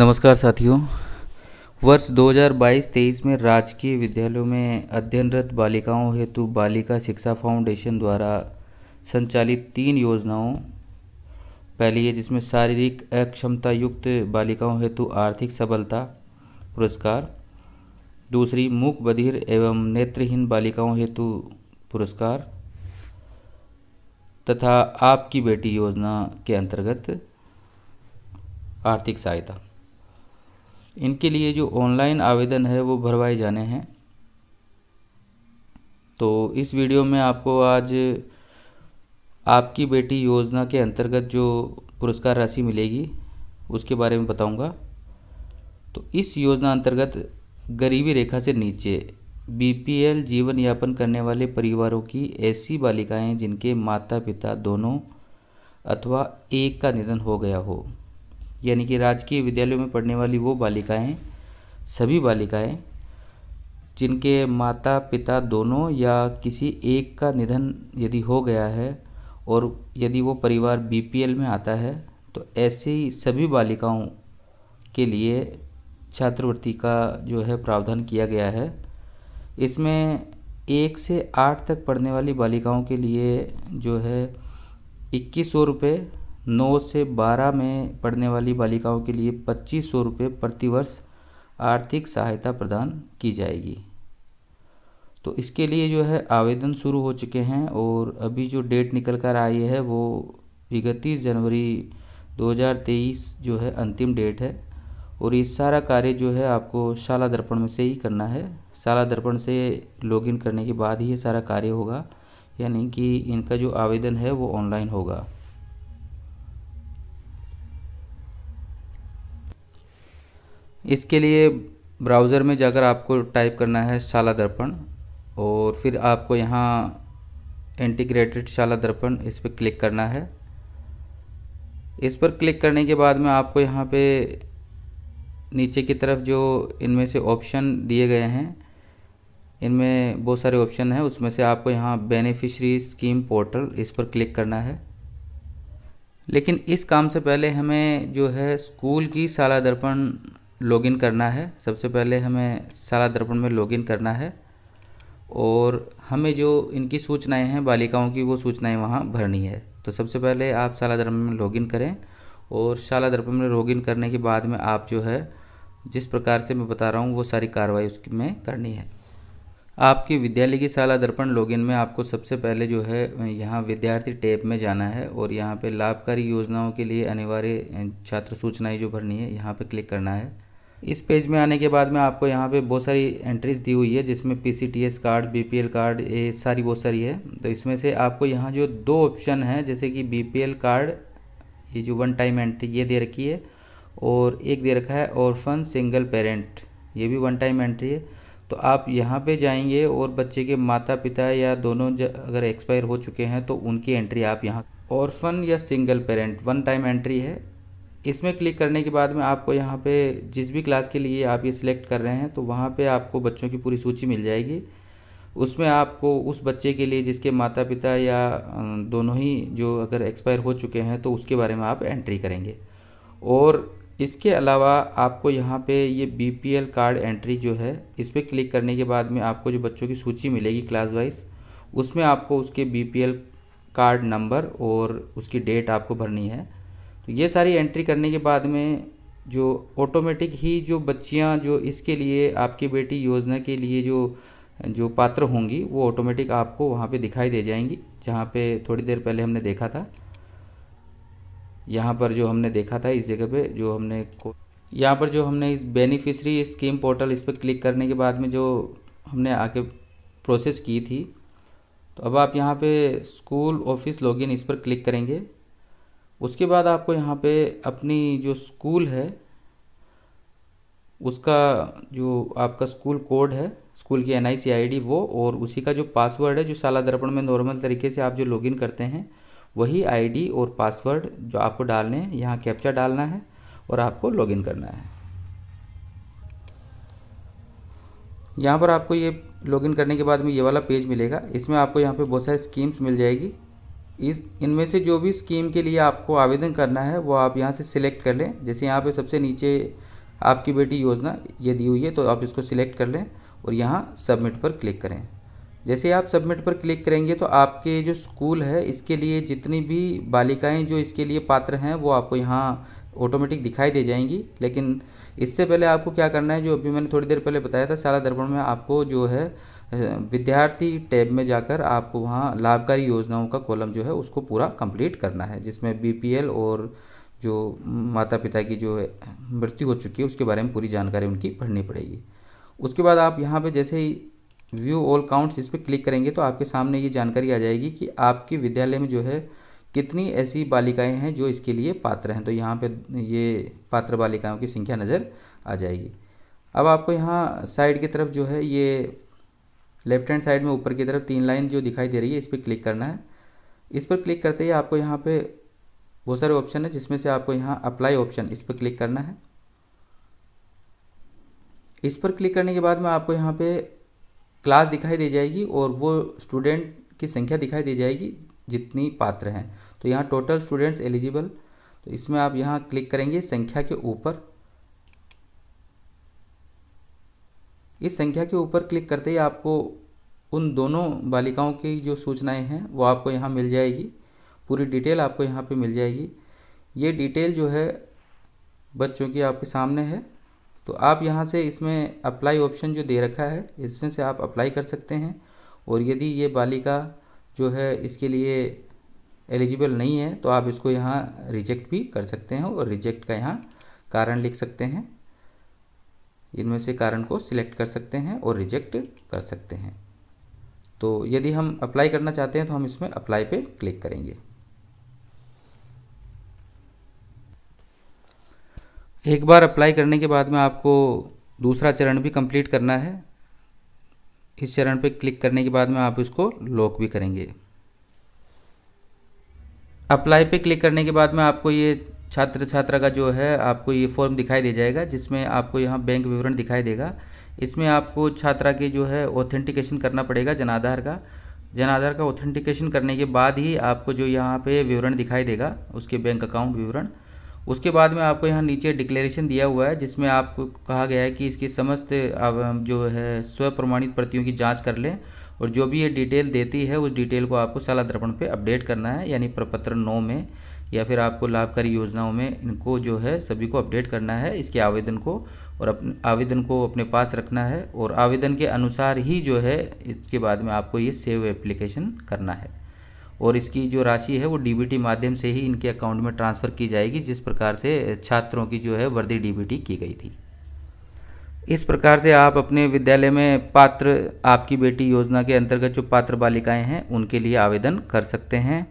नमस्कार साथियों वर्ष 2022-23 में राजकीय विद्यालयों में अध्ययनरत बालिकाओं हेतु बालिका शिक्षा फाउंडेशन द्वारा संचालित तीन योजनाओं पहली है जिसमें शारीरिक अक्षमता युक्त बालिकाओं हेतु आर्थिक सबलता पुरस्कार दूसरी मूक बधिर एवं नेत्रहीन बालिकाओं हेतु पुरस्कार तथा आपकी बेटी योजना के अंतर्गत आर्थिक सहायता इनके लिए जो ऑनलाइन आवेदन है वो भरवाए जाने हैं तो इस वीडियो में आपको आज आपकी बेटी योजना के अंतर्गत जो पुरस्कार राशि मिलेगी उसके बारे में बताऊंगा तो इस योजना अंतर्गत गरीबी रेखा से नीचे बीपीएल जीवन यापन करने वाले परिवारों की ऐसी बालिकाएं जिनके माता पिता दोनों अथवा एक का निधन हो गया हो यानी कि राजकीय विद्यालयों में पढ़ने वाली वो बालिकाएं सभी बालिकाएं जिनके माता पिता दोनों या किसी एक का निधन यदि हो गया है और यदि वो परिवार बी में आता है तो ऐसी सभी बालिकाओं के लिए छात्रवृत्ति का जो है प्रावधान किया गया है इसमें एक से आठ तक पढ़ने वाली बालिकाओं के लिए जो है इक्कीस सौ रुपये नौ से बारह में पढ़ने वाली बालिकाओं के लिए पच्चीस सौ रुपये प्रतिवर्ष आर्थिक सहायता प्रदान की जाएगी तो इसके लिए जो है आवेदन शुरू हो चुके हैं और अभी जो डेट निकल कर आई है वो इकतीस जनवरी 2023 जो है अंतिम डेट है और ये सारा कार्य जो है आपको शाला दर्पण में से ही करना है शाला दर्पण से लॉगिन करने के बाद ही ये सारा कार्य होगा यानी कि इनका जो आवेदन है वो ऑनलाइन होगा इसके लिए ब्राउज़र में जाकर आपको टाइप करना है शाला दर्पण और फिर आपको यहाँ इंटीग्रेटेड शाला दर्पण इस पर क्लिक करना है इस पर क्लिक करने के बाद में आपको यहाँ पे नीचे की तरफ जो इनमें से ऑप्शन दिए गए हैं इनमें बहुत सारे ऑप्शन हैं उसमें से आपको यहाँ बेनिफिशरी स्कीम पोर्टल इस पर क्लिक करना है लेकिन इस काम से पहले हमें जो है स्कूल की शाला दर्पण लॉगिन करना है सबसे पहले हमें शाला दर्पण में लॉगिन करना है और हमें जो इनकी सूचनाएं हैं बालिकाओं की वो सूचनाएं वहाँ भरनी है तो सबसे पहले आप शाला दर्पण में लॉगिन करें और शाला दर्पण में लॉगिन करने के बाद में आप जो है जिस प्रकार से मैं बता रहा हूँ वो सारी कार्रवाई उसमें करनी है आपके विद्यालय की शाला दर्पण लॉगिन में आपको सबसे पहले जो है यहाँ विद्यार्थी टेप में जाना है और यहाँ पर लाभकारी योजनाओं के लिए अनिवार्य छात्र सूचनाएँ जो भरनी है यहाँ पर क्लिक करना है इस पेज में आने के बाद में आपको यहाँ पे बहुत सारी एंट्रीज़ दी हुई है जिसमें पी कार्ड बी कार्ड ये सारी बहुत सारी है तो इसमें से आपको यहाँ जो दो ऑप्शन हैं जैसे कि बी कार्ड ये जो वन टाइम एंट्री ये दे रखी है और एक दे रखा है ऑर्फन सिंगल पेरेंट ये भी वन टाइम एंट्री है तो आप यहाँ पे जाएंगे और बच्चे के माता पिता या दोनों अगर एक्सपायर हो चुके हैं तो उनकी एंट्री आप यहाँ ऑर्फन या single parent one time entry है इसमें क्लिक करने के बाद में आपको यहाँ पे जिस भी क्लास के लिए आप ये सिलेक्ट कर रहे हैं तो वहाँ पे आपको बच्चों की पूरी सूची मिल जाएगी उसमें आपको उस बच्चे के लिए जिसके माता पिता या दोनों ही जो अगर एक्सपायर हो चुके हैं तो उसके बारे में आप एंट्री करेंगे और इसके अलावा आपको यहाँ पे ये एल कार्ड एंट्री जो है इस पर क्लिक करने के बाद में आपको जो बच्चों की सूची मिलेगी क्लास वाइज उसमें आपको उसके एल कार्ड नंबर और उसकी डेट आपको भरनी है तो ये सारी एंट्री करने के बाद में जो ऑटोमेटिक ही जो बच्चियां जो इसके लिए आपकी बेटी योजना के लिए जो जो पात्र होंगी वो ऑटोमेटिक आपको वहाँ पे दिखाई दे जाएंगी जहाँ पे थोड़ी देर पहले हमने देखा था यहाँ पर जो हमने देखा था इस जगह पे जो हमने को यहाँ पर जो हमने इस बेनिफिशरी स्कीम पोर्टल इस पर क्लिक करने के बाद में जो हमने आके प्रोसेस की थी तो अब आप यहाँ पे स्कूल ऑफिस लॉगिन इस पर क्लिक करेंगे उसके बाद आपको यहाँ पे अपनी जो स्कूल है उसका जो आपका स्कूल कोड है स्कूल की एन आई वो और उसी का जो पासवर्ड है जो शाला दर्पण में नॉर्मल तरीके से आप जो लॉगिन करते हैं वही आईडी और पासवर्ड जो आपको डालने हैं यहाँ कैप्चा डालना है और आपको लॉगिन करना है यहाँ पर आपको ये लॉगिन करने के बाद में ये वाला पेज मिलेगा इसमें आपको यहाँ पे बहुत सारी स्कीम्स मिल जाएगी इस इनमें से जो भी स्कीम के लिए आपको आवेदन करना है वो आप यहाँ से सिलेक्ट कर लें जैसे यहाँ पे सबसे नीचे आपकी बेटी योजना ये दी हुई है तो आप इसको सिलेक्ट कर लें और यहाँ सबमिट पर क्लिक करें जैसे आप सबमिट पर क्लिक करेंगे तो आपके जो स्कूल है इसके लिए जितनी भी बालिकाएँ जो इसके लिए पात्र हैं वो आपको यहाँ ऑटोमेटिक दिखाई दे जाएंगी लेकिन इससे पहले आपको क्या करना है जो अभी मैंने थोड़ी देर पहले बताया था सारा दर्पण में आपको जो है विद्यार्थी टैब में जाकर आपको वहाँ लाभकारी योजनाओं का कॉलम जो है उसको पूरा कंप्लीट करना है जिसमें बीपीएल और जो माता पिता की जो मृत्यु हो चुकी है उसके बारे में पूरी जानकारी उनकी पढ़नी पड़ेगी उसके बाद आप यहाँ पे जैसे ही व्यू ऑल काउंट्स इस पर क्लिक करेंगे तो आपके सामने ये जानकारी आ जाएगी कि आपके विद्यालय में जो है कितनी ऐसी बालिकाएँ हैं जो इसके लिए पात्र हैं तो यहाँ पर ये पात्र बालिकाओं की संख्या नज़र आ जाएगी अब आपको यहाँ साइड की तरफ जो है ये लेफ्ट हैंड साइड में ऊपर की तरफ तीन लाइन जो दिखाई दे रही है इस पर क्लिक करना है इस पर क्लिक करते ही आपको यहाँ पे बहुत सारे ऑप्शन है जिसमें से आपको यहाँ अप्लाई ऑप्शन इस पर क्लिक करना है इस पर क्लिक करने के बाद में आपको यहाँ पे क्लास दिखाई दी जाएगी और वो स्टूडेंट की संख्या दिखाई दी जाएगी जितनी पात्र हैं तो यहाँ टोटल स्टूडेंट्स एलिजिबल तो इसमें आप यहाँ क्लिक करेंगे संख्या के ऊपर इस संख्या के ऊपर क्लिक करते ही आपको उन दोनों बालिकाओं की जो सूचनाएं हैं वो आपको यहाँ मिल जाएगी पूरी डिटेल आपको यहाँ पे मिल जाएगी ये डिटेल जो है बच्चों की आपके सामने है तो आप यहाँ से इसमें अप्लाई ऑप्शन जो दे रखा है इसमें से आप अप्लाई कर सकते हैं और यदि ये बालिका जो है इसके लिए एलिजिबल नहीं है तो आप इसको यहाँ रिजेक्ट भी कर सकते हैं और रिजेक्ट का यहाँ कारण लिख सकते हैं इनमें से कारण को सिलेक्ट कर सकते हैं और रिजेक्ट कर सकते हैं तो यदि हम अप्लाई करना चाहते हैं तो हम इसमें अप्लाई पे क्लिक करेंगे एक बार अप्लाई करने के बाद में आपको दूसरा चरण भी कंप्लीट करना है इस चरण पे क्लिक करने के बाद में आप इसको लॉक भी करेंगे अप्लाई पे क्लिक करने के बाद में आपको ये छात्र छात्रा का जो है आपको ये फॉर्म दिखाई दे जाएगा जिसमें आपको यहाँ बैंक विवरण दिखाई देगा इसमें आपको छात्रा के जो है ऑथेंटिकेशन करना पड़ेगा जनाधार का जनाधार का ऑथेंटिकेशन करने के बाद ही आपको जो यहाँ पे विवरण दिखाई देगा उसके बैंक अकाउंट विवरण उसके बाद में आपको यहाँ नीचे डिक्लेरेशन दिया हुआ है जिसमें आपको कहा गया है कि इसकी समस्त जो है स्व प्रमाणित प्रतियों की जाँच कर लें और जो भी ये डिटेल देती है उस डिटेल को आपको सलाह दर्पण पर अपडेट करना है यानी प्रपत्र नौ में या फिर आपको लाभकारी योजनाओं में इनको जो है सभी को अपडेट करना है इसके आवेदन को और अपने आवेदन को अपने पास रखना है और आवेदन के अनुसार ही जो है इसके बाद में आपको ये सेव एप्लीकेशन करना है और इसकी जो राशि है वो डीबीटी माध्यम से ही इनके अकाउंट में ट्रांसफ़र की जाएगी जिस प्रकार से छात्रों की जो है वर्दी डीबीटी की गई थी इस प्रकार से आप अपने विद्यालय में पात्र आपकी बेटी योजना के अंतर्गत जो पात्र बालिकाएं हैं उनके लिए आवेदन कर सकते हैं